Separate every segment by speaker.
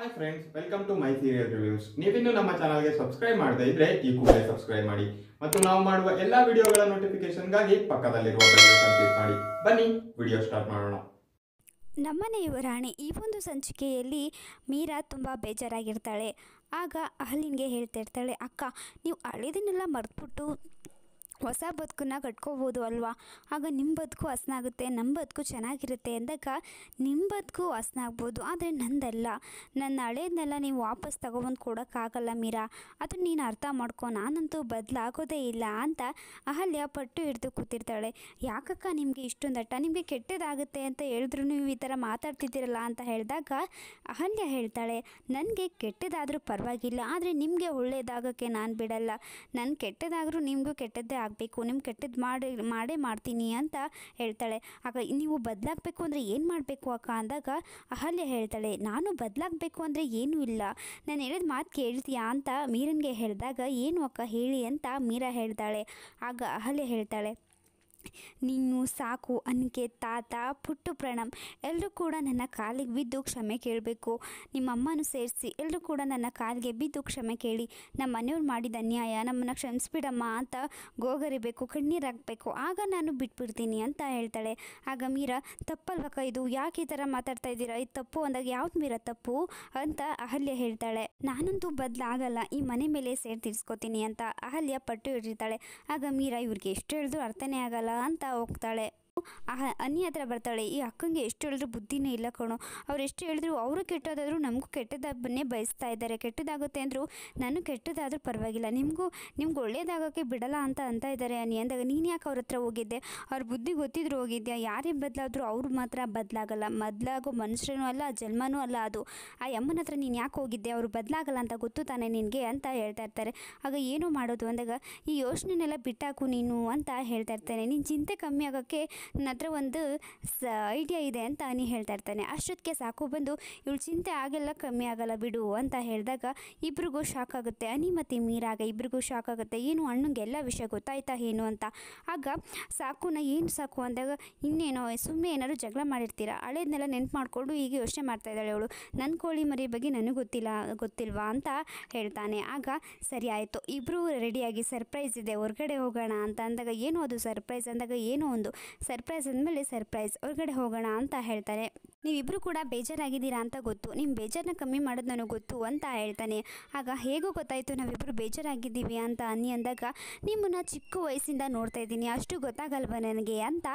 Speaker 1: hi friends welcome to my serial reviews ನೀವಿನ್ನೂ ನಮ್ಮ ಚಾನಲ್ಗೆ ಸಬ್ಸ್ಕ್ರೈಬ್ ಮಾಡದೇ ಇದ್ರೆ ಈ ಕೂಡಲೇ ಸಬ್ಸ್ಕ್ರೈಬ್ ಮಾಡಿ ಮತ್ತು ನಾವು ಮಾಡುವ ಎಲ್ಲ ವಿಡಿಯೋಗಳ ನೋಟಿಫಿಕೇಶನ್ಗಾಗಿ ಪಕ್ಕದಲ್ಲಿರುವ ಕ್ಲಿಕ್ ಮಾಡಿ ಬನ್ನಿ ವಿಡಿಯೋ ಸ್ಟಾರ್ಟ್ ಮಾಡೋಣ ನಮ್ಮನೆಯು ರಾಣಿ ಈ ಒಂದು ಸಂಚಿಕೆಯಲ್ಲಿ ಮೀರಾ ತುಂಬ ಬೇಜಾರಾಗಿರ್ತಾಳೆ ಆಗ ಅಹಲಿನ್ಗೆ ಇರ್ತಾಳೆ ಅಕ್ಕ ನೀವು ಹಳೆದನ್ನೆಲ್ಲ ಮರೆತ್ಬಿಟ್ಟು ಹೊಸ ಬದುಕನ್ನ ಕಟ್ಕೋಬೋದು ಅಲ್ವಾ ಆಗ ನಿಮ್ಮ ಬದುಕು ಹಸನಾಗುತ್ತೆ ನಮ್ಮ ಬದುಕು ಚೆನ್ನಾಗಿರುತ್ತೆ ಅಂದಾಗ ನಿಮ್ಮ ಬದುಕು ಹಸನಾಗ್ಬೋದು ಆದರೆ ನಂದಲ್ಲ ನನ್ನ ಹಳೇದನ್ನೆಲ್ಲ ನೀವು ವಾಪಸ್ ತೊಗೊಬಂದು ಕೊಡೋಕ್ಕಾಗಲ್ಲ ಮೀರಾ ಅದು ನೀನು ಅರ್ಥ ಮಾಡ್ಕೊ ನಾನಂತೂ ಬದಲಾಗೋದೇ ಇಲ್ಲ ಅಂತ ಅಹಲ್ಯ ಪಟ್ಟು ಹಿಡಿದು ಕೂತಿರ್ತಾಳೆ ಯಾಕಕ್ಕ ನಿಮಗೆ ಇಷ್ಟೊಂದು ಅಟ್ಟ ನಿಮಗೆ ಕೆಟ್ಟದಾಗುತ್ತೆ ಅಂತ ಹೇಳಿದ್ರು ನೀವು ಈ ಥರ ಮಾತಾಡ್ತಿದ್ದೀರಲ್ಲ ಅಂತ ಹೇಳಿದಾಗ ಅಹಲ್ಯ ಹೇಳ್ತಾಳೆ ನನಗೆ ಕೆಟ್ಟದಾದರೂ ಪರವಾಗಿಲ್ಲ ಆದರೆ ನಿಮಗೆ ಒಳ್ಳೆಯದಾಗೋಕ್ಕೆ ನಾನು ಬಿಡಲ್ಲ ನಾನು ಕೆಟ್ಟದಾದರೂ ನಿಮಗೂ ಕೆಟ್ಟದ್ದೇ ಆಗಬೇಕು ನಿಮ್ಮ ಕೆಟ್ಟದ್ದು ಮಾಡಿ ಮಾಡೇ ಮಾಡ್ತೀನಿ ಅಂತ ಹೇಳ್ತಾಳೆ ಆಗ ನೀವು ಬದಲಾಗಬೇಕು ಅಂದರೆ ಏನು ಮಾಡಬೇಕು ಅಕ್ಕ ಅಂದಾಗ ಅಹಲ್ಯ ಹೇಳ್ತಾಳೆ ನಾನು ಬದಲಾಗಬೇಕು ಅಂದರೆ ಏನೂ ಇಲ್ಲ ನಾನು ಹೇಳಿದ ಮಾತು ಕೇಳ್ತೀಯಾ ಅಂತ ಮೀರನ್ಗೆ ಹೇಳಿದಾಗ ಏನು ಅಕ್ಕ ಹೇಳಿ ಅಂತ ಮೀರಾ ಹೇಳ್ತಾಳೆ ಆಗ ಅಹಲ್ಯ ಹೇಳ್ತಾಳೆ ನೀನು ಸಾಕು ಅನಿಕೆ ತಾತ ಪುಟ್ಟು ಪ್ರಣಮ್ ಎಲ್ಲರೂ ಕೂಡ ನನ್ನ ಕಾಲಿಗೆ ಬಿದ್ದು ಕ್ಷಮೆ ಕೇಳಬೇಕು ನಿಮ್ಮಮ್ಮನೂ ಸೇರಿಸಿ ಎಲ್ಲರೂ ಕೂಡ ನನ್ನ ಕಾಲಿಗೆ ಬಿದ್ದು ಕ್ಷಮೆ ಕೇಳಿ ನಮ್ಮ ಮನೆಯವ್ರು ಮಾಡಿದ ಅನ್ಯಾಯ ನಮ್ಮನ್ನು ಕ್ಷಮಿಸ್ಬಿಡಮ್ಮ ಅಂತ ಗೋಗರಿಬೇಕು ಕಣ್ಣೀರಾಗಬೇಕು ಆಗ ನಾನು ಬಿಟ್ಬಿಡ್ತೀನಿ ಅಂತ ಹೇಳ್ತಾಳೆ ಆಗ ಮೀರಾ ತಪ್ಪಲ್ವಕ್ಕ ಇದು ಯಾಕೆ ಈ ಥರ ಮಾತಾಡ್ತಾ ಇದ್ದೀರಾ ಇದು ತಪ್ಪು ಅಂದಾಗ ಯಾವ್ದು ಮೀರಾ ತಪ್ಪು ಅಂತ ಅಹಲ್ಯ ಹೇಳ್ತಾಳೆ ನಾನಂತೂ ಬದಲಾಗಲ್ಲ ಈ ಮನೆ ಮೇಲೆ ಸೇರಿ ಅಂತ ಅಹಲ್ಯ ಪಟ್ಟು ಹಿಡಿದಿರ್ತಾಳೆ ಆಗ ಮೀರಾ ಇವ್ರಿಗೆ ಎಷ್ಟು ಹೇಳಿದ್ರು ಅರ್ಥನೇ ಆಗಲ್ಲ ಅಂತ ಹೋಗ್ತಾಳೆ ಅನಿ ಹತ್ರ ಬರ್ತಾಳೆ ಈ ಅಕ್ಕಂಗೆ ಎಷ್ಟು ಹೇಳಿದ್ರು ಬುದ್ಧಿನೇ ಇಲ್ಲ ಕಣೋ ಅವ್ರು ಎಷ್ಟು ಹೇಳಿದ್ರು ಅವರು ಕೆಟ್ಟದಾದರೂ ನಮಗೂ ಕೆಟ್ಟದನ್ನೇ ಬಯಸ್ತಾ ಇದ್ದಾರೆ ಕೆಟ್ಟದಾಗುತ್ತೆ ಅಂದರು ನಾನು ಕೆಟ್ಟದಾದರೂ ಪರವಾಗಿಲ್ಲ ನಿಮಗೂ ನಿಮ್ಗೆ ಒಳ್ಳೇದಾಗೋಕ್ಕೆ ಬಿಡಲ್ಲ ಅಂತ ಅಂತ ಇದ್ದಾರೆ ಅನಿ ಅಂದಾಗ ನೀನು ಯಾಕೆ ಅವ್ರ ಹತ್ರ ಹೋಗಿದ್ದೆ ಅವ್ರ ಬುದ್ಧಿ ಗೊತ್ತಿದ್ರು ಹೋಗಿದ್ದೆ ಯಾರೇ ಬದಲಾದರೂ ಅವ್ರು ಮಾತ್ರ ಬದಲಾಗಲ್ಲ ಮೊದಲಾಗೋ ಮನುಷ್ಯನೂ ಅಲ್ಲ ಜನ್ಮನೂ ಅಲ್ಲ ಅದು ಆ ಅಮ್ಮನ ಹತ್ರ ನೀನು ಯಾಕೆ ಹೋಗಿದ್ದೆ ಅವರು ಬದಲಾಗಲ್ಲ ಅಂತ ಗೊತ್ತು ತಾನೆ ನಿನಗೆ ಅಂತ ಹೇಳ್ತಾ ಇರ್ತಾರೆ ಆಗ ಏನು ಮಾಡೋದು ಅಂದಾಗ ಈ ಯೋಚನೆನೆಲ್ಲ ಬಿಟ್ಟಾಕು ನೀನು ಅಂತ ಹೇಳ್ತಾ ಇರ್ತಾನೆ ನೀನು ಚಿಂತೆ ಕಮ್ಮಿ ಆಗೋಕ್ಕೆ ನನ್ನ ಹತ್ರ ಒಂದು ಸ ಐಡಿಯಾ ಇದೆ ಅಂತ ಅನಿ ಹೇಳ್ತಾ ಇರ್ತಾನೆ ಅಷ್ಟೊತ್ತಿಗೆ ಸಾಕು ಬಂದು ಇವಳು ಚಿಂತೆ ಆಗೆಲ್ಲ ಕಮ್ಮಿ ಆಗಲ್ಲ ಬಿಡು ಅಂತ ಹೇಳಿದಾಗ ಇಬ್ರಿಗೂ ಶಾಕ್ ಆಗುತ್ತೆ ಅನಿ ಮತ್ತು ಮೀರಾಗ ಇಬ್ರಿಗೂ ಶಾಕ್ ಆಗುತ್ತೆ ಏನು ಅಣ್ಣಂಗೆ ಎಲ್ಲ ವಿಷಯ ಗೊತ್ತಾಯ್ತಾ ಏನು ಅಂತ ಆಗ ಸಾಕುನ ಏನು ಸಾಕು ಅಂದಾಗ ಇನ್ನೇನೋ ಸುಮ್ಮನೆ ಏನಾದ್ರು ಜಗಳ ಮಾಡಿರ್ತೀರಾ ಹಳೇದನ್ನೆಲ್ಲ ನೆನ್ಪು ಮಾಡಿಕೊಂಡು ಈಗ ಯೋಚನೆ ಮಾಡ್ತಾ ಇದ್ದಾಳೆ ಅವಳು ನನ್ನ ಕೋಳಿ ಮರಿ ಬಗ್ಗೆ ನನಗೆ ಗೊತ್ತಿಲ್ಲ ಗೊತ್ತಿಲ್ವಾ ಅಂತ ಹೇಳ್ತಾನೆ ಆಗ ಸರಿ ಆಯಿತು ಇಬ್ಬರೂ ರೆಡಿಯಾಗಿ ಸರ್ಪ್ರೈಸ್ ಇದೆ ಹೊರಗಡೆ ಹೋಗೋಣ ಅಂತ ಅಂದಾಗ ಏನು ಅದು ಸರ್ಪ್ರೈಸ್ ಅಂದಾಗ ಏನೋ ಒಂದು ಸರ್ಪ್ರೈಸ್ ಅಂದಮೇಲೆ ಸರ್ಪ್ರೈಸ್ ಹೊರಗಡೆ ಹೋಗೋಣ ಅಂತ ಹೇಳ್ತಾರೆ ನೀವಿಬ್ಬರು ಕೂಡ ಬೇಜಾರಾಗಿದ್ದೀರಾ ಅಂತ ಗೊತ್ತು ನಿಮ್ಮ ಬೇಜಾರನ್ನ ಕಮ್ಮಿ ಮಾಡೋದು ನನಗೆ ಗೊತ್ತು ಅಂತ ಹೇಳ್ತಾನೆ ಆಗ ಹೇಗೂ ಗೊತ್ತಾಯಿತು ನಾವಿಬ್ಬರು ಬೇಜಾರಾಗಿದ್ದೀವಿ ಅಂತ ಅನ್ನಿ ಅಂದಾಗ ನಿಮ್ಮನ್ನು ಚಿಕ್ಕ ವಯಸ್ಸಿಂದ ನೋಡ್ತಾ ಇದ್ದೀನಿ ಅಷ್ಟು ಗೊತ್ತಾಗಲ್ವ ನನಗೆ ಅಂತ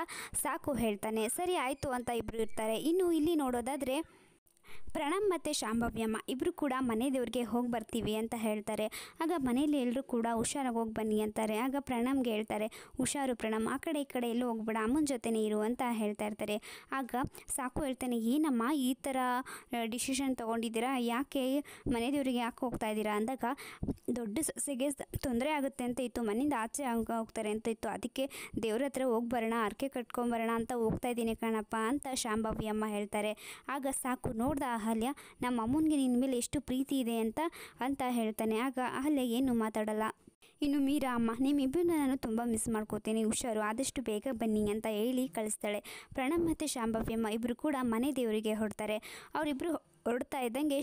Speaker 1: ಸಾಕು ಹೇಳ್ತಾನೆ ಸರಿ ಆಯಿತು ಅಂತ ಇಬ್ಬರು ಇರ್ತಾರೆ ಇನ್ನು ಇಲ್ಲಿ ನೋಡೋದಾದರೆ ಪ್ರಣಮ್ ಮತ್ತು ಶಾಂಭವ್ಯಮ್ಮ ಇಬ್ಬರು ಕೂಡ ಮನೆ ದೇವ್ರಿಗೆ ಹೋಗಿ ಬರ್ತೀವಿ ಅಂತ ಹೇಳ್ತಾರೆ ಆಗ ಮನೇಲಿ ಎಲ್ಲರೂ ಕೂಡ ಹುಷಾರಾಗಿ ಹೋಗಿ ಬನ್ನಿ ಅಂತಾರೆ ಆಗ ಪ್ರಣಮ್ಗೆ ಹೇಳ್ತಾರೆ ಹುಷಾರು ಪ್ರಣಮ್ ಆ ಕಡೆ ಈ ಕಡೆ ಎಲ್ಲೂ ಹೋಗ್ಬೇಡ ಅಮ್ಮನ ಜೊತೆನೇ ಇರು ಅಂತ ಹೇಳ್ತಾ ಇರ್ತಾರೆ ಆಗ ಸಾಕು ಹೇಳ್ತಾನೆ ಏನಮ್ಮ ಈ ಥರ ಡಿಸಿಷನ್ ತೊಗೊಂಡಿದ್ದೀರಾ ಯಾಕೆ ಮನೆ ದೇವರಿಗೆ ಯಾಕೆ ಹೋಗ್ತಾ ಇದ್ದೀರಾ ಅಂದಾಗ ದೊಡ್ಡ ಸಸ್ಯಗೆ ತೊಂದರೆ ಆಗುತ್ತೆ ಅಂತ ಇತ್ತು ಮನೆಯಿಂದ ಆಚೆ ಹೋಗ್ತಾರೆ ಅಂತ ಇತ್ತು ಅದಕ್ಕೆ ದೇವ್ರ ಹತ್ರ ಹೋಗಿ ಬರೋಣ ಅರ್ಕೆ ಕಟ್ಕೊಂಬರೋಣ ಅಂತ ಹೋಗ್ತಾ ಇದ್ದೀನಿ ಕಣಪ್ಪ ಅಂತ ಶಾಂಭವ್ಯಮ್ಮ ಹೇಳ್ತಾರೆ ಆಗ ಸಾಕು ನೋಡ್ದ ಅಹಲ್ಯ ನಮ್ಮ ಅಮ್ಮನಿಗೆ ನಿನ್ನ ಮೇಲೆ ಎಷ್ಟು ಪ್ರೀತಿ ಇದೆ ಅಂತ ಅಂತ ಹೇಳ್ತಾನೆ ಆಗ ಅಹಲ್ಯ ಏನು ಮಾತಾಡಲ್ಲ ಇನ್ನು ಮೀರಾ ಅಮ್ಮ ನಿಮ್ಮಿಬ್ಬರನ್ನ ನಾನು ತುಂಬ ಮಿಸ್ ಮಾಡ್ಕೋತೀನಿ ಹುಷಾರು ಆದಷ್ಟು ಬೇಗ ಬನ್ನಿ ಅಂತ ಹೇಳಿ ಕಳಿಸ್ತಾಳೆ ಪ್ರಣಬ್ ಮತ್ತು ಶಾಂಭವ್ಯಮ್ಮ ಇಬ್ಬರು ಕೂಡ ಮನೆ ದೇವರಿಗೆ ಹೊಡ್ತಾರೆ ಅವರಿಬ್ಬರು ಹೊರಡ್ತಾ ಇದ್ದಂಗೆ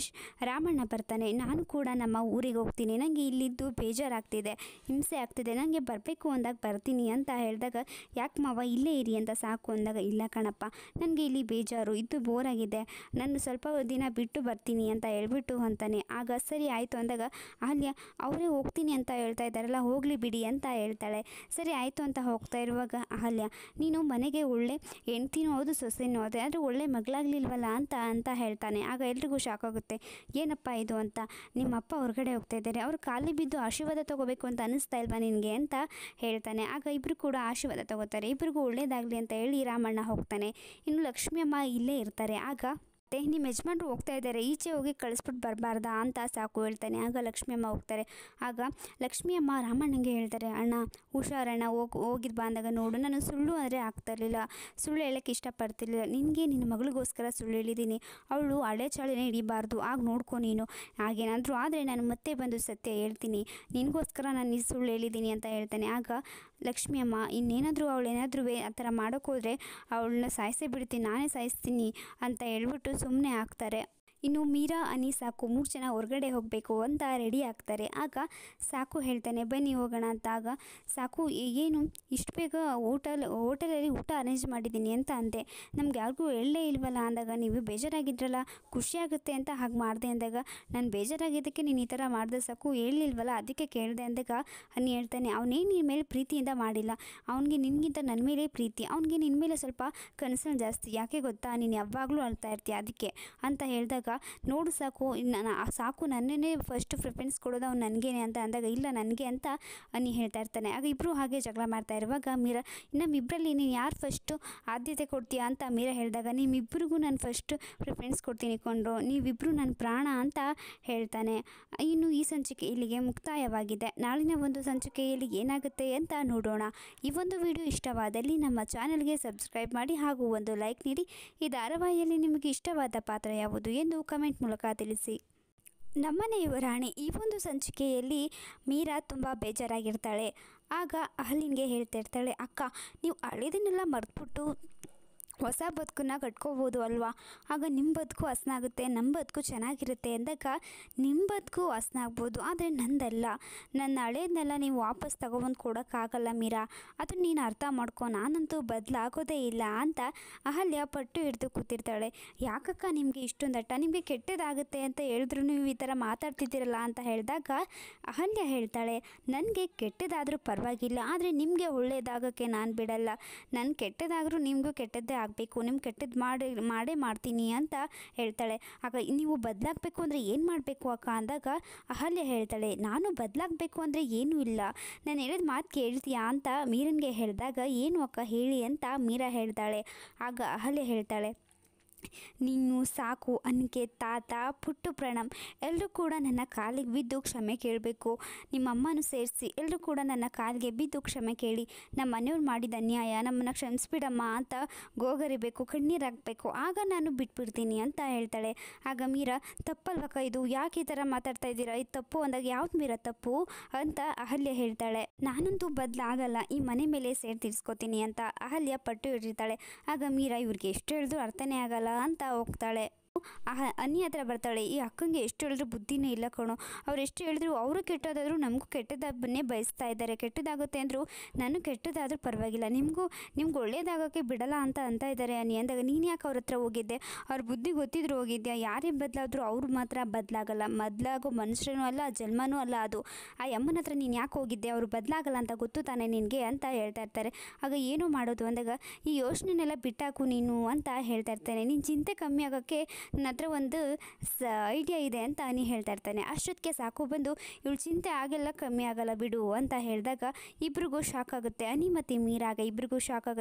Speaker 1: ರಾಮಣ್ಣ ಬರ್ತಾನೆ ನಾನು ಕೂಡ ನಮ್ಮ ಊರಿಗೆ ಹೋಗ್ತೀನಿ ನನಗೆ ಇಲ್ಲಿದ್ದು ಬೇಜಾರಾಗ್ತಿದೆ ಹಿಂಸೆ ಆಗ್ತಿದೆ ನನಗೆ ಬರಬೇಕು ಅಂದಾಗ ಬರ್ತೀನಿ ಅಂತ ಹೇಳಿದಾಗ ಯಾಕೆ ಮಾವ ಇಲ್ಲೇ ಇರಿ ಅಂತ ಸಾಕು ಅಂದಾಗ ಇಲ್ಲ ಕಣಪ್ಪ ನನಗೆ ಇಲ್ಲಿ ಬೇಜಾರು ಇದ್ದು ಬೋರಾಗಿದೆ ನಾನು ಸ್ವಲ್ಪ ದಿನ ಬಿಟ್ಟು ಬರ್ತೀನಿ ಅಂತ ಹೇಳ್ಬಿಟ್ಟು ಅಂತಾನೆ ಆಗ ಸರಿ ಆಯಿತು ಅಂದಾಗ ಅಲ್ಲಿ ಅವರೇ ಹೋಗ್ತೀನಿ ಅಂತ ಹೇಳ್ತಾ ಇದ್ದಾರಲ್ಲ ಹೋಗಲಿ ಬಿಡಿ ಅಂತ ಹೇಳ್ತಾಳೆ ಸರಿ ಆಯಿತು ಅಂತ ಹೋಗ್ತಾ ಇರುವಾಗ ಅಹಲ್ಯ ನೀನು ಮನೆಗೆ ಒಳ್ಳೆ ಹೆಂಡ್ತಿನೂ ಹೌದು ಸೊಸೆನೂ ಹೌದು ಆದರೆ ಒಳ್ಳೆ ಮಗಳಾಗ್ಲಿಲ್ವಲ್ಲ ಅಂತ ಅಂತ ಹೇಳ್ತಾನೆ ಆಗ ಎಲ್ರಿಗೂ ಶಾಕ್ ಆಗುತ್ತೆ ಏನಪ್ಪ ಇದು ಅಂತ ನಿಮ್ಮ ಅಪ್ಪ ಹೊರಗಡೆ ಹೋಗ್ತಾ ಇದ್ದಾರೆ ಅವ್ರು ಖಾಲಿ ಬಿದ್ದು ಆಶೀರ್ವಾದ ತೊಗೋಬೇಕು ಅಂತ ಅನಿಸ್ತಾ ಇಲ್ವಾ ನಿನಗೆ ಅಂತ ಹೇಳ್ತಾನೆ ಆಗ ಇಬ್ಬರು ಕೂಡ ಆಶೀರ್ವಾದ ತಗೋತಾರೆ ಇಬ್ಬರಿಗೂ ಒಳ್ಳೇದಾಗಲಿ ಅಂತ ಹೇಳಿ ರಾಮಣ್ಣ ಹೋಗ್ತಾನೆ ಇನ್ನು ಲಕ್ಷ್ಮಿಯಮ್ಮ ಇಲ್ಲೇ ಇರ್ತಾರೆ ಆಗ ಮತ್ತೆ ನಿಮ್ಮ ಯಜಮಾನ್ರು ಹೋಗ್ತಾ ಇದ್ದಾರೆ ಈಚೆ ಹೋಗಿ ಕಳಿಸ್ಬಿಟ್ಟು ಬರಬಾರ್ದಾ ಅಂತ ಸಾಕು ಹೇಳ್ತಾನೆ ಆಗ ಲಕ್ಷ್ಮಿಯಮ್ಮ ಹೋಗ್ತಾರೆ ಆಗ ಲಕ್ಷ್ಮಿಯಮ್ಮ ರಾಮಣ್ಣಂಗೆ ಹೇಳ್ತಾರೆ ಅಣ್ಣ ಹುಷಾರಣ್ಣ ಹೋಗಿ ಹೋಗಿದ್ ಬಂದಾಗ ನೋಡು ನಾನು ಸುಳ್ಳು ಅಂದರೆ ಆಗ್ತಾ ಇರಲಿಲ್ಲ ಸುಳ್ಳು ಹೇಳೋಕ್ಕೆ ಇಷ್ಟಪಡ್ತಿರ್ಲಿಲ್ಲ ನಿನಗೆ ನಿನ್ನ ಮಗಳಿಗೋಸ್ಕರ ಸುಳ್ಳು ಹೇಳಿದ್ದೀನಿ ಅವಳು ಹಳೆ ಚಾಳಿನೇ ಹಿಡಿಬಾರ್ದು ಆಗ ನೋಡ್ಕೊ ನೀನು ಹಾಗೇನಾದರೂ ಆದರೆ ನಾನು ಮತ್ತೆ ಬಂದು ಸತ್ಯ ಹೇಳ್ತೀನಿ ನಿನಗೋಸ್ಕರ ನಾನು ಈ ಸುಳ್ಳು ಹೇಳಿದ್ದೀನಿ ಅಂತ ಹೇಳ್ತಾನೆ ಆಗ ಲಕ್ಷ್ಮಿಯಮ್ಮ ಇನ್ನೇನಾದರೂ ಅವಳು ಏನಾದರೂ ಆ ಥರ ಮಾಡೋಕ್ಕೋದ್ರೆ ಅವಳನ್ನ ಸಾಯಿಸೇ ಬಿಡ್ತೀನಿ ನಾನೇ ಸಾಯಿಸ್ತೀನಿ ಅಂತ ಹೇಳ್ಬಿಟ್ಟು ಸುಮ್ಮನೆ ಹಾಕ್ತಾರೆ ಇನ್ನು ಮೀರಾ ಅನಿ ಸಾಕು ಮೂರು ಜನ ಹೊರಗಡೆ ಹೋಗಬೇಕು ಅಂತ ರೆಡಿ ಆಗ್ತಾರೆ ಆಗ ಸಾಕು ಹೇಳ್ತಾನೆ ಬನ್ನಿ ಹೋಗೋಣ ಅಂತ ಆಗ ಸಾಕು ಏನು ಇಷ್ಟು ಬೇಗ ಓಟಲ್ ಹೋಟೆಲಲ್ಲಿ ಊಟ ಅರೇಂಜ್ ಮಾಡಿದ್ದೀನಿ ಅಂತ ಅಂದೆ ನಮ್ಗೆ ಯಾರಿಗೂ ಹೇಳಲೇ ಇಲ್ವಲ್ಲ ಅಂದಾಗ ನೀವು ಬೇಜಾರಾಗಿದ್ರಲ್ಲ ಖುಷಿಯಾಗುತ್ತೆ ಅಂತ ಹಾಗೆ ಮಾಡಿದೆ ಅಂದಾಗ ನಾನು ಬೇಜಾರಾಗಿದ್ದಕ್ಕೆ ನೀನು ಈ ಥರ ಮಾಡಿದೆ ಸಾಕು ಹೇಳಿಲ್ವಲ್ಲ ಅದಕ್ಕೆ ಕೇಳಿದೆ ಅಂದಾಗ ಅನ್ನಿ ಹೇಳ್ತಾನೆ ಅವನೇನು ನಿನ್ನ ಮೇಲೆ ಪ್ರೀತಿಯಿಂದ ಮಾಡಿಲ್ಲ ಅವನಿಗೆ ನಿನಗಿಂತ ನನ್ನ ಮೇಲೆ ಪ್ರೀತಿ ಅವನಿಗೆ ನಿನ್ನ ಮೇಲೆ ಸ್ವಲ್ಪ ಕನ್ಸರ್ನ್ ಜಾಸ್ತಿ ಯಾಕೆ ಗೊತ್ತಾ ನೀನು ಯಾವಾಗಲೂ ಅಳ್ತಾ ಇರ್ತೀಯ ಅದಕ್ಕೆ ಅಂತ ಹೇಳಿದಾಗ ನೋಡು ಸಾಕು ಸಾಕು ನನ್ನೇ ಫಸ್ಟ್ ಪ್ರಿಫರೆನ್ಸ್ ಕೊಡೋದು ಅವ್ನು ನನಗೇನೆ ಅಂತ ಅಂದಾಗ ಇಲ್ಲ ನನಗೆ ಅಂತ ಅನ್ನಿ ಹೇಳ್ತಾ ಇರ್ತಾನೆ ಆಗ ಇಬ್ಬರು ಹಾಗೆ ಜಗಳ ಮಾಡ್ತಾ ಇರುವಾಗ ಮೀರಾ ನಮ್ಮಿಬ್ಬರಲ್ಲಿ ನೀನು ಯಾರು ಫಸ್ಟು ಆದ್ಯತೆ ಕೊಡ್ತೀಯಾ ಅಂತ ಮೀರಾ ಹೇಳಿದಾಗ ನಿಮ್ಮಿಬ್ಬರಿಗೂ ನಾನು ಫಸ್ಟ್ ಪ್ರಿಫರೆನ್ಸ್ ಕೊಡ್ತೀನಿ ಕೊಂಡ್ರು ನೀವಿಬ್ಬರು ನನ್ನ ಪ್ರಾಣ ಅಂತ ಹೇಳ್ತಾನೆ ಇನ್ನು ಈ ಸಂಚಿಕೆ ಇಲ್ಲಿಗೆ ಮುಕ್ತಾಯವಾಗಿದೆ ನಾಳಿನ ಒಂದು ಸಂಚಿಕೆಯಲ್ಲಿ ಏನಾಗುತ್ತೆ ಅಂತ ನೋಡೋಣ ಈ ಒಂದು ವಿಡಿಯೋ ಇಷ್ಟವಾದಲ್ಲಿ ನಮ್ಮ ಚಾನೆಲ್ಗೆ ಸಬ್ಸ್ಕ್ರೈಬ್ ಮಾಡಿ ಹಾಗೂ ಒಂದು ಲೈಕ್ ನೀಡಿ ಈ ಧಾರಾವಾಹಿಯಲ್ಲಿ ನಿಮಗೆ ಇಷ್ಟವಾದ ಪಾತ್ರ ಯಾವುದು ಎಂದು ಕಮೆಂಟ್ ಮೂಲಕ ತಿಳಿಸಿ ನಮ್ಮನೆ ರಾಣಿ ಈ ಒಂದು ಸಂಚಿಕೆಯಲ್ಲಿ ಮೀರಾ ತುಂಬ ಬೇಜಾರಾಗಿರ್ತಾಳೆ ಆಗ ಅಹಲಿನ್ಗೆ ಹೇಳ್ತಾ ಇರ್ತಾಳೆ ಅಕ್ಕ ನೀವು ಹಳೇದನ್ನೆಲ್ಲ ಮರೆತ್ಬಿಟ್ಟು ಹೊಸ ಬದುಕನ್ನ ಕಟ್ಕೋಬೋದು ಅಲ್ವಾ ಆಗ ನಿಮ್ಮ ಬದುಕು ಹಸನಾಗುತ್ತೆ ನಮ್ಮ ಬದುಕು ಚೆನ್ನಾಗಿರುತ್ತೆ ಅಂದಾಗ ನಿಮ್ಮ ಬದುಕು ಹಸನಾಗ್ಬೋದು ಆದರೆ ನಂದಲ್ಲ ನನ್ನ ಹಳೇದನ್ನೆಲ್ಲ ನೀವು ವಾಪಸ್ ತೊಗೊಬಂದು ಕೊಡೋಕ್ಕಾಗಲ್ಲ ಮೀರಾ ಅದು ನೀನು ಅರ್ಥ ಮಾಡ್ಕೊ ನಾನಂತೂ ಬದಲಾಗೋದೇ ಇಲ್ಲ ಅಂತ ಅಹಲ್ಯ ಪಟ್ಟು ಹಿಡಿದು ಕೂತಿರ್ತಾಳೆ ಯಾಕಕ್ಕ ನಿಮಗೆ ಇಷ್ಟೊಂದು ಅಟ್ಟ ನಿಮಗೆ ಕೆಟ್ಟದಾಗುತ್ತೆ ಅಂತ ಹೇಳಿದ್ರು ನೀವು ಈ ಥರ ಮಾತಾಡ್ತಿದ್ದೀರಲ್ಲ ಅಂತ ಹೇಳಿದಾಗ ಅಹಲ್ಯ ಹೇಳ್ತಾಳೆ ನನಗೆ ಕೆಟ್ಟದಾದರೂ ಪರವಾಗಿಲ್ಲ ಆದರೆ ನಿಮಗೆ ಒಳ್ಳೆಯದಾಗೋಕ್ಕೆ ನಾನು ಬಿಡಲ್ಲ ನಾನು ಕೆಟ್ಟದಾದರೂ ನಿಮಗೂ ಕೆಟ್ಟದ್ದೇ ಆಗ ಬೇಕು ನಿಮ್ಮ ಕೆಟ್ಟದ್ದು ಮಾಡಿ ಮಾಡೇ ಮಾಡ್ತೀನಿ ಅಂತ ಹೇಳ್ತಾಳೆ ಆಗ ನೀವು ಬದಲಾಗಬೇಕು ಅಂದರೆ ಏನು ಮಾಡಬೇಕು ಅಕ್ಕ ಅಂದಾಗ ಅಹಲ್ಯ ಹೇಳ್ತಾಳೆ ನಾನು ಬದಲಾಗಬೇಕು ಅಂದರೆ ಏನೂ ಇಲ್ಲ ನಾನು ಹೇಳಿದ ಮಾತು ಕೇಳ್ತೀಯಾ ಅಂತ ಮೀರನ್ಗೆ ಹೇಳಿದಾಗ ಏನು ಅಕ್ಕ ಹೇಳಿ ಅಂತ ಮೀರಾ ಹೇಳ್ತಾಳೆ ಆಗ ಅಹಲ್ಯ ಹೇಳ್ತಾಳೆ ನೀನು ಸಾಕು ಅನ್ಗೆ ತಾತ ಪುಟ್ಟು ಪ್ರಣಮ್ ಎಲ್ಲರೂ ಕೂಡ ನನ್ನ ಕಾಲಿಗೆ ಬಿದ್ದು ಕ್ಷಮೆ ಕೇಳಬೇಕು ನಿಮ್ಮಮ್ಮನೂ ಸೇರಿಸಿ ಎಲ್ಲರೂ ಕೂಡ ನನ್ನ ಕಾಲಿಗೆ ಬಿದ್ದು ಕ್ಷಮೆ ಕೇಳಿ ನಮ್ಮ ಮನೆಯವ್ರು ಮಾಡಿದ ಅನ್ಯಾಯ ನಮ್ಮನ್ನು ಕ್ಷಮಿಸ್ಬಿಡಮ್ಮ ಅಂತ ಗೋಗರಿಬೇಕು ಕಣ್ಣೀರಾಗಬೇಕು ಆಗ ನಾನು ಬಿಟ್ಬಿಡ್ತೀನಿ ಅಂತ ಹೇಳ್ತಾಳೆ ಆಗ ಮೀರಾ ತಪ್ಪಲ್ವಕ್ಕ ಇದು ಯಾಕೆ ಈ ಥರ ಮಾತಾಡ್ತಾ ಇದ್ದೀರಾ ಇದು ತಪ್ಪು ಅಂದಾಗ ಯಾವ್ದು ಮೀರ ತಪ್ಪು ಅಂತ ಅಹಲ್ಯ ಹೇಳ್ತಾಳೆ ನಾನಂತೂ ಬದಲಾಗಲ್ಲ ಈ ಮನೆ ಮೇಲೆ ಸೇರಿ ತೀರಿಸ್ಕೋತೀನಿ ಅಂತ ಅಹಲ್ಯ ಪಟ್ಟು ಹಿಡಿತಾಳೆ ಆಗ ಮೀರಾ ಇವ್ರಿಗೆ ಎಷ್ಟು ಹೇಳಿದ್ರು ಅರ್ಥನೇ ಆಗಲ್ಲ ಅಂತ ಹೋಗ್ತಾಳೆ ಅನಿ ಹತ್ರ ಬರ್ತಾಳೆ ಈ ಅಕ್ಕಂಗೆ ಎಷ್ಟು ಹೇಳಿದ್ರು ಬುದ್ಧಿನೇ ಇಲ್ಲ ಕಣೋ ಅವ್ರು ಎಷ್ಟು ಹೇಳಿದ್ರು ಅವರು ಕೆಟ್ಟದಾದರೂ ನಮಗೂ ಕೆಟ್ಟದನ್ನೇ ಬಯಸ್ತಾ ಇದ್ದಾರೆ ಕೆಟ್ಟದಾಗುತ್ತೆ ಅಂದರು ನಾನು ಕೆಟ್ಟದಾದರೂ ಪರವಾಗಿಲ್ಲ ನಿಮಗೂ ನಿಮ್ಗೆ ಒಳ್ಳೇದಾಗೋಕ್ಕೆ ಬಿಡಲ್ಲ ಅಂತ ಅಂತ ಇದ್ದಾರೆ ಅನಿ ಅಂದಾಗ ನೀನು ಯಾಕೆ ಅವ್ರ ಹತ್ರ ಹೋಗಿದ್ದೆ ಅವ್ರ ಬುದ್ಧಿ ಗೊತ್ತಿದ್ರು ಹೋಗಿದ್ದೆ ಯಾರೇ ಬದಲಾದರೂ ಅವ್ರು ಮಾತ್ರ ಬದಲಾಗಲ್ಲ ಬದಲಾಗೋ ಮನುಷ್ಯನೂ ಅಲ್ಲ ಜನ್ಮನೂ ಅಲ್ಲ ಅದು ಆ ಯಮ್ಮನ ಹತ್ರ ನೀನು ಯಾಕೆ ಹೋಗಿದ್ದೆ ಅವರು ಬದಲಾಗಲ್ಲ ಅಂತ ಗೊತ್ತು ತಾನೆ ನಿನಗೆ ಅಂತ ಹೇಳ್ತಾ ಇರ್ತಾರೆ ಆಗ ಏನು ಮಾಡೋದು ಅಂದಾಗ ಈ ಯೋಚನೆನೆಲ್ಲ ಬಿಟ್ಟಾಕು ನೀನು ಅಂತ ಹೇಳ್ತಾ ಇರ್ತಾನೆ ನೀನು ಚಿಂತೆ ಕಮ್ಮಿ ಆಗೋಕ್ಕೆ ನನ್ನ ಹತ್ರ ಒಂದು ಸ ಐಡಿಯಾ ಇದೆ ಅಂತ ಅನಿ ಹೇಳ್ತಾ ಇರ್ತಾನೆ ಅಷ್ಟೊತ್ತಿಗೆ ಸಾಕು ಬಂದು ಇವಳು ಚಿಂತೆ ಆಗೆಲ್ಲ ಕಮ್ಮಿ ಆಗಲ್ಲ ಬಿಡು ಅಂತ ಹೇಳಿದಾಗ ಇಬ್ರಿಗೂ ಶಾಕ್ ಆಗುತ್ತೆ ಅನಿ ಮತ್ತು ಮೀರಾಗ ಇಬ್ರಿಗೂ ಶಾಕ್ ಆಗುತ್ತೆ